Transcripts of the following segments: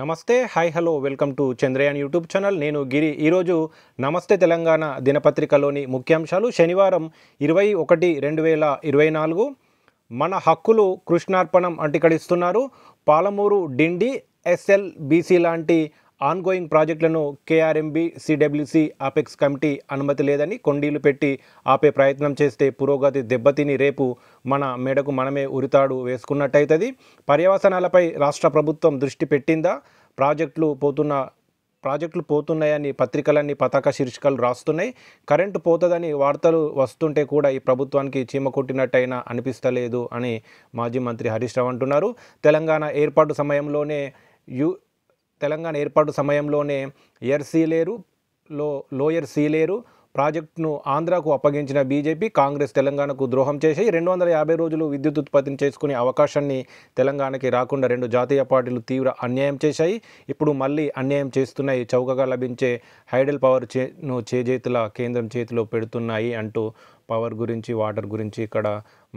నమస్తే hi hello welcome to Chandrayaan YouTube channel నేను గిరి ఈరోజు నమస్తే తెలంగాణ దినపత్రికలోని ముఖ్యాంశాలు శనివారం ఇరవై ఒకటి రెండు వేల ఇరవై నాలుగు మన హక్కులు కృష్ణార్పణం అంటికడిస్తున్నారు పాలమూరు డిండి ఎస్ఎల్బీసీ లాంటి ఆన్గోయింగ్ ప్రాజెక్టులను కేఆర్ఎంబి సిడబ్ల్యూసి ఆపెక్స్ కమిటీ అనుమతి లేదని కొండీలు పెట్టి ఆపే ప్రయత్నం చేస్తే పురోగతి దెబ్బతిని రేపు మన మెడకు మనమే ఉరితాడు వేసుకున్నట్టయితుంది పర్యవసనాలపై రాష్ట్ర ప్రభుత్వం దృష్టి పెట్టిందా ప్రాజెక్టులు పోతున్న ప్రాజెక్టులు పోతున్నాయని పత్రికలన్నీ పతాక శీర్షికలు రాస్తున్నాయి కరెంటు పోతుందని వార్తలు వస్తుంటే కూడా ఈ ప్రభుత్వానికి చీమ కొట్టినట్టయినా అనిపిస్తలేదు అని మాజీ మంత్రి హరీష్ రావు అంటున్నారు తెలంగాణ ఏర్పాటు సమయంలోనే యు తెలంగాణ ఏర్పాటు సమయంలోనే ఎర్ సీలేరు లో లోయర్ సీలేరు ప్రాజెక్టును ఆంధ్రాకు అప్పగించిన బీజేపీ కాంగ్రెస్ తెలంగాణకు ద్రోహం చేసి రెండు వందల యాభై రోజులు విద్యుత్ ఉత్పత్తిని చేసుకునే అవకాశాన్ని తెలంగాణకి రాకుండా రెండు జాతీయ పార్టీలు తీవ్ర అన్యాయం చేశాయి ఇప్పుడు మళ్ళీ అన్యాయం చేస్తున్నాయి చౌకగా లభించే హైడల్ పవర్ చేను చేజేతుల కేంద్రం చేతిలో పెడుతున్నాయి అంటూ పవర్ గురించి వాటర్ గురించి ఇక్కడ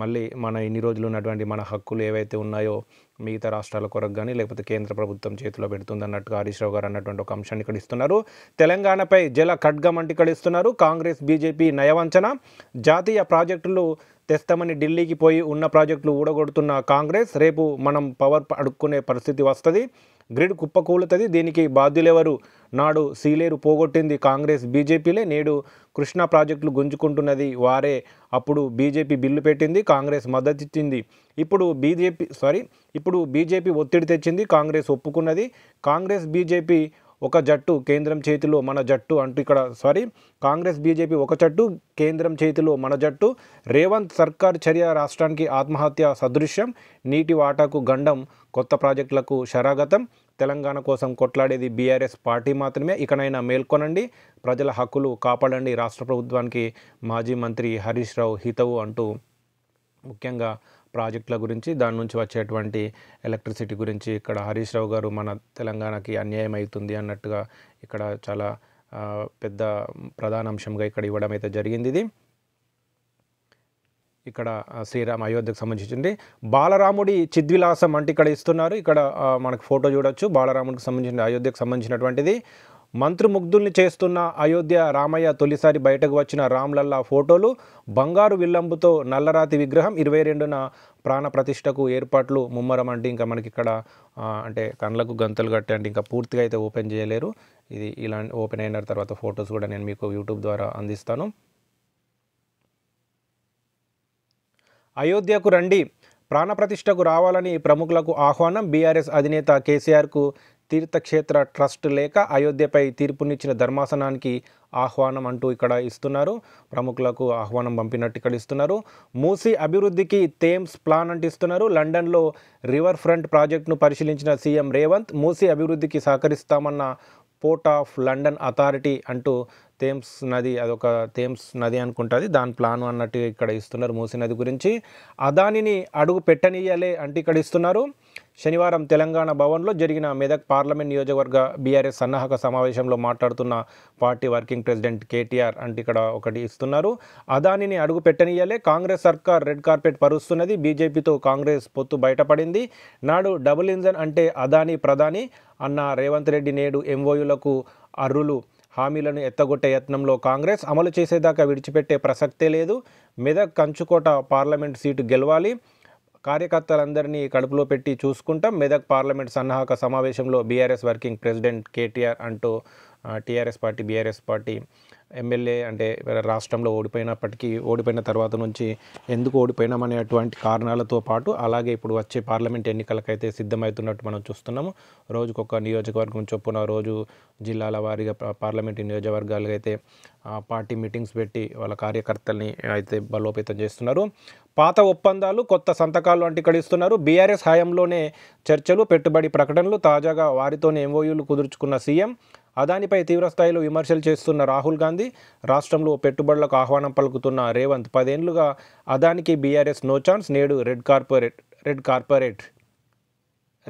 మళ్ళీ మన ఇన్ని రోజులు ఉన్నటువంటి మన హక్కులు ఏవైతే ఉన్నాయో మిగతా రాష్ట్రాల కొరకు కానీ లేకపోతే కేంద్ర ప్రభుత్వం చేతిలో పెడుతుంది అన్నట్టుగా హరీష్ రావు గారు అన్నటువంటి ఒక అంశాన్ని ఇక్కడ ఇస్తున్నారు తెలంగాణపై జల ఖడ్గం అంటి ఇక్కడ ఇస్తున్నారు కాంగ్రెస్ బీజేపీ నయవంచన జాతీయ ప్రాజెక్టులు తెస్తామని ఢిల్లీకి పోయి ఉన్న ప్రాజెక్టులు ఊడగొడుతున్న కాంగ్రెస్ రేపు మనం పవర్ అడుక్కునే పరిస్థితి వస్తుంది గ్రిడ్ కుప్పకూలుతుంది దీనికి బాధ్యులెవరు నాడు సీలేరు పోగొట్టింది కాంగ్రెస్ బీజేపీలే నేడు కృష్ణా ప్రాజెక్టులు గుంజుకుంటున్నది వారే అప్పుడు బీజేపీ బిల్లు పెట్టింది కాంగ్రెస్ మద్దతు ఇచ్చింది ఇప్పుడు బీజేపీ సారీ ఇప్పుడు బీజేపీ ఒత్తిడి తెచ్చింది కాంగ్రెస్ ఒప్పుకున్నది కాంగ్రెస్ బీజేపీ ఒక జట్టు కేంద్రం చేతిలో మన జట్టు అంటూ ఇక్కడ సారీ కాంగ్రెస్ బీజేపీ ఒక జట్టు కేంద్రం చేతిలో మన జట్టు రేవంత్ సర్కార్ చర్య రాష్ట్రానికి ఆత్మహత్య సదృశ్యం నీటి వాటాకు గండం కొత్త ప్రాజెక్టులకు శరాగతం తెలంగాణ కోసం కొట్లాడేది బీఆర్ఎస్ పార్టీ మాత్రమే ఇకనైనా మేల్కొనండి ప్రజల హక్కులు కాపాడండి రాష్ట్ర ప్రభుత్వానికి మాజీ మంత్రి హరీష్ రావు హితవు అంటూ ముఖ్యంగా ప్రాజెక్టుల గురించి దాని నుంచి వచ్చేటువంటి ఎలక్ట్రిసిటీ గురించి ఇక్కడ హరీష్ రావు గారు మన తెలంగాణకి అన్యాయం అవుతుంది అన్నట్టుగా ఇక్కడ చాలా పెద్ద ప్రధాన అంశంగా ఇక్కడ ఇవ్వడం అయితే జరిగింది ఇది ఇక్కడ శ్రీరామ్ అయోధ్యకు సంబంధించింది బాలరాముడి చిద్విలాసం అంటే ఇక్కడ ఇస్తున్నారు ఇక్కడ మనకు ఫోటో చూడొచ్చు బాలరాముడికి సంబంధించిన అయోధ్యకు సంబంధించినటువంటిది మంత్రిముగ్ధుల్ని చేస్తున్న అయోధ్య రామయ్య తొలిసారి బయటకు వచ్చిన రామ్లల్లా ఫోటోలు బంగారు విల్లంబుతో నల్లరాతి విగ్రహం ఇరవై రెండున ప్రతిష్టకు ఏర్పాట్లు ముమ్మరం అంటే ఇంకా మనకి ఇక్కడ అంటే కండ్లకు గంతులు కట్టి అంటే ఇంకా పూర్తిగా అయితే ఓపెన్ చేయలేరు ఇది ఇలా ఓపెన్ అయిన తర్వాత ఫొటోస్ కూడా నేను మీకు యూట్యూబ్ ద్వారా అందిస్తాను అయోధ్యకు రండి ప్రాణప్రతిష్టకు రావాలని ప్రముఖులకు ఆహ్వానం బీఆర్ఎస్ అధినేత కేసీఆర్కు తీర్థక్షేత్ర ట్రస్ట్ లేక అయోధ్యపై తీర్పునిచ్చిన ధర్మాసనానికి ఆహ్వానం అంటూ ఇక్కడ ఇస్తున్నారు ప్రముఖులకు ఆహ్వానం పంపినట్టు ఇక్కడ ఇస్తున్నారు మూసీ అభివృద్ధికి థేమ్స్ ప్లాన్ అంటూ ఇస్తున్నారు లండన్లో రివర్ ఫ్రంట్ ప్రాజెక్టును పరిశీలించిన సీఎం రేవంత్ మూసీ అభివృద్ధికి సహకరిస్తామన్న పోర్ట్ ఆఫ్ లండన్ అథారిటీ అంటూ థేమ్స్ నది అదొక థేమ్స్ నది అనుకుంటుంది దాని ప్లాన్ అన్నట్టు ఇక్కడ ఇస్తున్నారు మూసీ నది గురించి అదానిని అడుగు పెట్టనీయలే అంటే ఇక్కడ ఇస్తున్నారు శనివారం తెలంగాణ భవన్లో జరిగిన మెదక్ పార్లమెంట్ నియోజకవర్గ బీఆర్ఎస్ సన్నాహక సమావేశంలో మాట్లాడుతున్న పార్టీ వర్కింగ్ ప్రెసిడెంట్ కేటీఆర్ అంటే ఇక్కడ ఒకటి ఇస్తున్నారు అదానిని అడుగు పెట్టనీయలే కాంగ్రెస్ సర్కార్ రెడ్ కార్పెట్ పరుస్తున్నది బీజేపీతో కాంగ్రెస్ పొత్తు బయటపడింది నాడు డబుల్ ఇంజన్ అంటే అదాని ప్రధాని అన్న రేవంత్ రెడ్డి నేడు ఎంఓయులకు అర్రులు హామీలను ఎత్తగొట్టే యత్నంలో కాంగ్రెస్ అమలు చేసేదాకా విడిచిపెట్టే ప్రసక్తే లేదు మెదక్ కంచుకోట పార్లమెంట్ సీటు గెలవాలి కార్యకర్తలందరినీ కడుపులో పెట్టి చూసుకుంటాం మెదక్ పార్లమెంట్ సన్నాహక సమావేశంలో బీఆర్ఎస్ వర్కింగ్ ప్రెసిడెంట్ కేటీఆర్ అంటూ TRS party BRS party MLA అంటే రాష్ట్రంలో ఓడిపోయినప్పటికీ ఓడిపోయిన తర్వాత నుంచి ఎందుకు ఓడిపోయినామనేటువంటి కారణాలతో పాటు అలాగే ఇప్పుడు వచ్చే పార్లమెంట్ ఎన్నికలకైతే సిద్ధమవుతున్నట్టు మనం చూస్తున్నాము రోజుకొక నియోజకవర్గం చొప్పున రోజు జిల్లాల వారీగా పార్లమెంట్ నియోజకవర్గాలు అయితే పార్టీ మీటింగ్స్ పెట్టి వాళ్ళ కార్యకర్తల్ని అయితే బలోపేతం చేస్తున్నారు పాత ఒప్పందాలు కొత్త సంతకాలు అంటే ఇక్కడ బీఆర్ఎస్ హయాంలోనే చర్చలు పెట్టుబడి ప్రకటనలు తాజాగా వారితోనే ఎంఓయూలు కుదుర్చుకున్న సీఎం అదానిపై తీవ్రస్థాయిలో విమర్శలు చేస్తున్న రాహుల్ గాంధీ రాష్ట్రంలో పెట్టుబడులకు ఆహ్వానం పలుకుతున్న రేవంత్ పదేళ్లుగా అదానికి బీఆర్ఎస్ నో ఛాన్స్ నేడు red corporate red corporate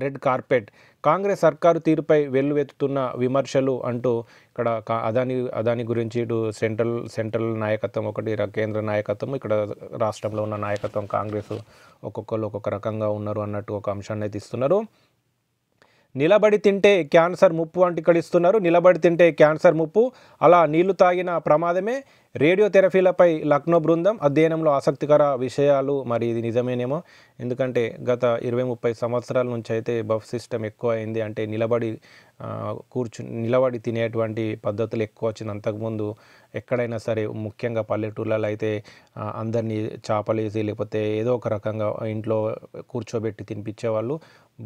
red carpet Congress సర్కారు తీరుపై వెల్లువెత్తుతున్న విమర్శలు అంటూ ఇక్కడ అదాని అదాని గురించి ఇటు సెంట్రల్ సెంట్రల్ నాయకత్వం ఒకటి కేంద్ర నాయకత్వం ఇక్కడ రాష్ట్రంలో ఉన్న నాయకత్వం కాంగ్రెస్ ఒక్కొక్కరు ఒక్కొక్క రకంగా ఉన్నారు అన్నట్టు ఒక అంశాన్ని అయితే ఇస్తున్నారు నిలబడి తింటే క్యాన్సర్ ముప్పు అంటూ ఇక్కడ ఇస్తున్నారు నిలబడి తింటే క్యాన్సర్ ముప్పు అలా నీళ్లు తాగిన ప్రమాదమే రేడియోథెరపీలపై లక్నో బృందం అధ్యయనంలో ఆసక్తికర విషయాలు మరి ఇది నిజమేనేమో ఎందుకంటే గత ఇరవై ముప్పై సంవత్సరాల నుంచి అయితే బఫ్ సిస్టమ్ ఎక్కువ అయింది అంటే నిలబడి కూర్చుని నిలబడి తినేటువంటి పద్ధతులు ఎక్కువ వచ్చింది అంతకుముందు ఎక్కడైనా సరే ముఖ్యంగా పల్లెటూళ్ళలో అయితే అందరినీ చేపలేసి లేకపోతే ఏదో ఒక రకంగా ఇంట్లో కూర్చోబెట్టి తినిపించేవాళ్ళు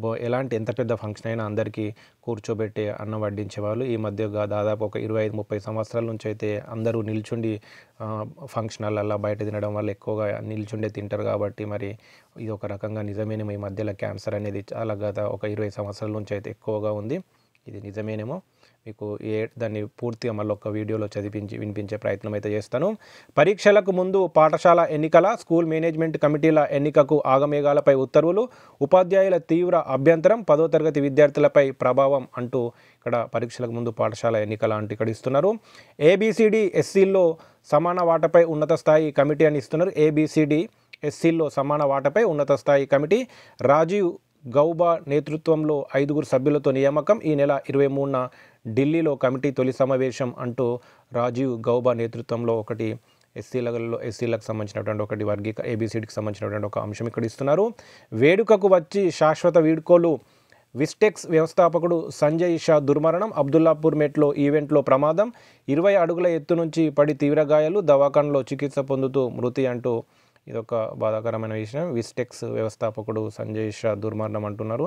బో ఎలాంటి ఎంత పెద్ద ఫంక్షన్ అయినా అందరికీ కూర్చోబెట్టి అన్నం వడ్డించేవాళ్ళు ఈ మధ్య దాదాపు ఒక ఇరవై ఐదు ముప్పై సంవత్సరాల నుంచి అయితే అందరూ నిల్చుండి ఫంక్షన్ అలా బయట తినడం వల్ల ఎక్కువగా నిల్చుండే తింటారు కాబట్టి మరి ఇది ఒక రకంగా నిజమేనేమో ఈ మధ్యలో క్యాన్సర్ అనేది చాలా గత ఒక ఇరవై సంవత్సరాల నుంచి అయితే ఎక్కువగా ఉంది ఇది నిజమేనేమో మీకు ఏ దాన్ని పూర్తిగా మళ్ళీ ఒక వీడియోలో చదివించి వినిపించే ప్రయత్నం అయితే చేస్తాను పరీక్షలకు ముందు పాఠశాల ఎన్నికల స్కూల్ మేనేజ్మెంట్ కమిటీల ఎన్నికకు ఆగమేఘాలపై ఉత్తర్వులు ఉపాధ్యాయుల తీవ్ర అభ్యంతరం పదో తరగతి విద్యార్థులపై ప్రభావం అంటూ ఇక్కడ పరీక్షలకు ముందు పాఠశాల ఎన్నికల అంటూ ఇక్కడ ఇస్తున్నారు ఏబిసిడి ఎస్సీల్లో సమాన వాటపై ఉన్నత స్థాయి కమిటీ అని ఇస్తున్నారు ఏబిసిడి ఎస్సీల్లో సమాన వాటపై ఉన్నత స్థాయి కమిటీ రాజీవ్ గౌబా నేతృత్వంలో ఐదుగురు సభ్యులతో నియామకం ఈ నెల ఇరవై మూడున ఢిల్లీలో కమిటీ తొలి సమావేశం అంటూ రాజీవ్ గౌబా నేతృత్వంలో ఒకటి ఎస్సీలలో ఎస్సీలకు సంబంధించినటువంటి ఒకటి వర్గీక ఏబీసీడికి సంబంధించినటువంటి ఒక అంశం ఇక్కడ ఇస్తున్నారు వేడుకకు వచ్చి శాశ్వత వీడ్కోలు విస్టెక్స్ వ్యవస్థాపకుడు సంజయ్ షా దుర్మరణం అబ్దుల్లాపూర్ మెట్లో ఈవెంట్లో ప్రమాదం ఇరవై అడుగుల ఎత్తు నుంచి పడి తీవ్ర గాయాలు దవాఖానలో చికిత్స పొందుతూ మృతి అంటూ ఇదొక బాధాకరమైన విషయం విస్టెక్స్ వ్యవస్థాపకుడు సంజయ్ షా దుర్మరణం అంటున్నారు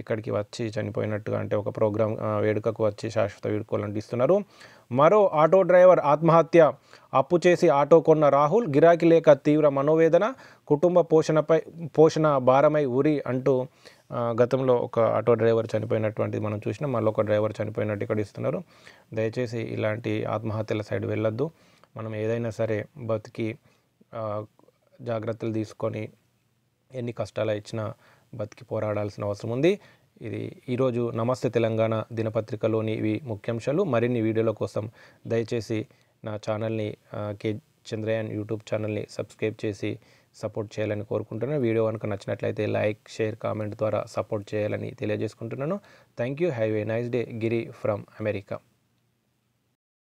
ఇక్కడికి వచ్చి చనిపోయినట్టుగా అంటే ఒక ప్రోగ్రామ్ వేడుకకు వచ్చి శాశ్వత వేడుకోవాలంటే ఇస్తున్నారు మరో ఆటో డ్రైవర్ ఆత్మహత్య అప్పు చేసి ఆటో కొన్న రాహుల్ గిరాకీ లేక తీవ్ర మనోవేదన కుటుంబ పోషణపై పోషణ భారమై ఉరి అంటూ గతంలో ఒక ఆటో డ్రైవర్ చనిపోయినటువంటిది మనం చూసినాం మళ్ళీ ఒక డ్రైవర్ చనిపోయినట్టు ఇక్కడ ఇస్తున్నారు దయచేసి ఇలాంటి ఆత్మహత్యల సైడ్ వెళ్ళొద్దు మనం ఏదైనా సరే బతికి జాగ్రత్తలు తీసుకొని ఎన్ని కష్టాలు ఇచ్చినా బతికి పోరాడాల్సిన అవసరం ఉంది ఇది ఈరోజు నమస్తే తెలంగాణ దినపత్రికలోని ఇవి ముఖ్యాంశాలు మరిన్ని వీడియోల కోసం దయచేసి నా ఛానల్ని కే చంద్రయాన్ యూట్యూబ్ ఛానల్ని సబ్స్క్రైబ్ చేసి సపోర్ట్ చేయాలని కోరుకుంటున్నాను వీడియో కనుక నచ్చినట్లయితే లైక్ షేర్ కామెంట్ ద్వారా సపోర్ట్ చేయాలని తెలియజేసుకుంటున్నాను thank you have a nice day Giri from America